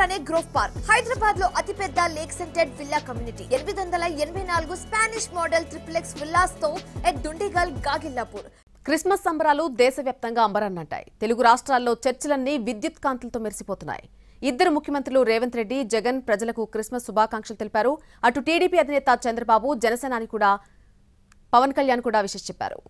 ప్లానే grove park Hyderabad లో అతిపెద్ద lake scented villa community ఎనిమిది వందల ఎనభై నాలుగు స్పానిష్ మోడల్ ట్రిప్లెక్స్ విల్లాస్ తో ఎట్ దుండిగల్ గాగిల్లాపూర్ క్రిస్మస్ సంబరాలు దేశవ్యాప్తంగా అంబరన్నంటాయి తెలుగు రాష్ట్రాల్లో చర్చలన్నీ విద్యుత్ కాంతులతో మెరిసిపోతున్నాయి ఇద్దరు ముఖ్యమంత్రులు రేవంత్ రెడ్డి జగన్ ప్రజలకు క్రిస్మస్ శుభాకాంక్షలు తెలిపారు అటు టీడీపీ అధినేత చంద్రబాబు జనసేనాని కూడా పవన్ కళ్యాణ్ కూడా విశేష చెప్పారు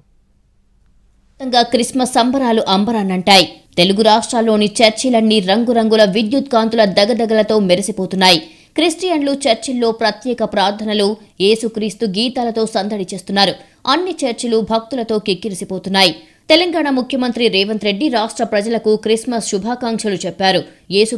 క్రిస్మస్ సంబరాలు అంబరాన్నంటాయి తెలుగు రాష్ట్రాల్లోని చర్చిలన్నీ రంగురంగుల విద్యుత్ కాంతుల దగదగలతో మెరిసిపోతున్నాయి క్రిస్టియన్లు చర్చిల్లో ప్రత్యేక ప్రార్థనలు యేసుక్రీస్తు గీతాలతో సందడి చేస్తున్నారు అన్ని చర్చిలు భక్తులతో కిక్కిరిసిపోతున్నాయి తెలంగాణ ముఖ్యమంత్రి రేవంత్ రెడ్డి రాష్ట్ర ప్రజలకు క్రిస్మస్ శుభాకాంక్షలు చెప్పారు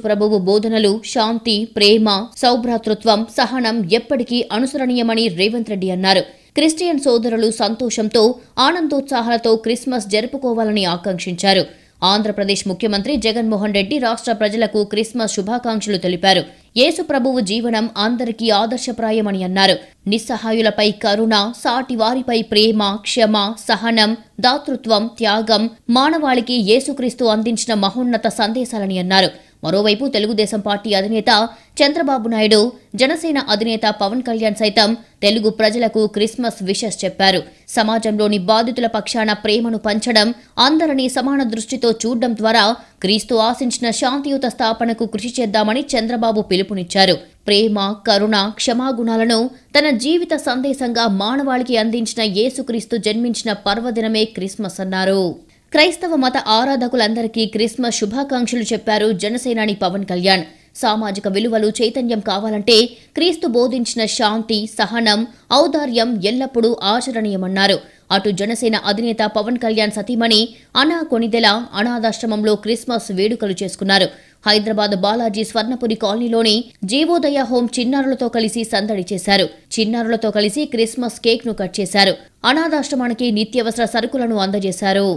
ప్రభువు బోధనలు శాంతి ప్రేమ సౌభ్రాతృత్వం సహనం ఎప్పటికీ అనుసరణీయమని రేవంత్ రెడ్డి అన్నారు క్రిస్టియన్ సోదరులు సంతోషంతో ఆనందోత్సాహాలతో క్రిస్మస్ జరుపుకోవాలని ఆకాంక్షించారు ఆంధ్రప్రదేశ్ ముఖ్యమంత్రి జగన్మోహన్ రెడ్డి రాష్ట్ర ప్రజలకు క్రిస్మస్ శుభాకాంక్షలు తెలిపారు యేసు ప్రభువు జీవనం అందరికీ ఆదర్శప్రాయమని అన్నారు నిస్సహాయులపై కరుణ సాటి వారిపై ప్రేమ క్షమ సహనం దాతృత్వం త్యాగం మానవాళికి యేసుక్రీస్తు అందించిన మహోన్నత సందేశాలని అన్నారు మరోవైపు తెలుగుదేశం పార్టీ అధినేత చంద్రబాబు నాయుడు జనసేన అధినేత పవన్ కళ్యాణ్ సైతం తెలుగు ప్రజలకు క్రిస్మస్ విషెస్ చెప్పారు సమాజంలోని బాధితుల పక్షాన ప్రేమను పంచడం అందరినీ సమాన దృష్టితో చూడడం ద్వారా క్రీస్తు ఆశించిన శాంతియుత స్థాపనకు కృషి చేద్దామని చంద్రబాబు పిలుపునిచ్చారు ప్రేమ కరుణ క్షమాగుణాలను తన జీవిత సందేశంగా మానవాళికి అందించిన యేసుక్రీస్తు జన్మించిన పర్వదినమే క్రిస్మస్ అన్నారు క్రైస్తవ మత ఆరాధకులందరికీ క్రిస్మస్ శుభాకాంక్షలు చెప్పారు జనసేనాని పవన్ కళ్యాణ్ సామాజిక విలువలు చైతన్యం కావాలంటే క్రీస్తు బోధించిన శాంతి సహనం ఔదార్యం ఎల్లప్పుడూ ఆచరణీయమన్నారు అటు జనసేన అధినేత పవన్ కళ్యాణ్ సతీమణి అనా కొనిదెల అనాథాశ్రమంలో క్రిస్మస్ వేడుకలు చేసుకున్నారు హైదరాబాద్ బాలాజీ స్వర్ణపురి కాలనీలోని జీవోదయ హోం చిన్నారులతో కలిసి సందడి చేశారు చిన్నారులతో కలిసి క్రిస్మస్ కేక్ ను కట్ చేశారు అనాథాశ్రమానికి నిత్యవసర సరుకులను అందజేశారు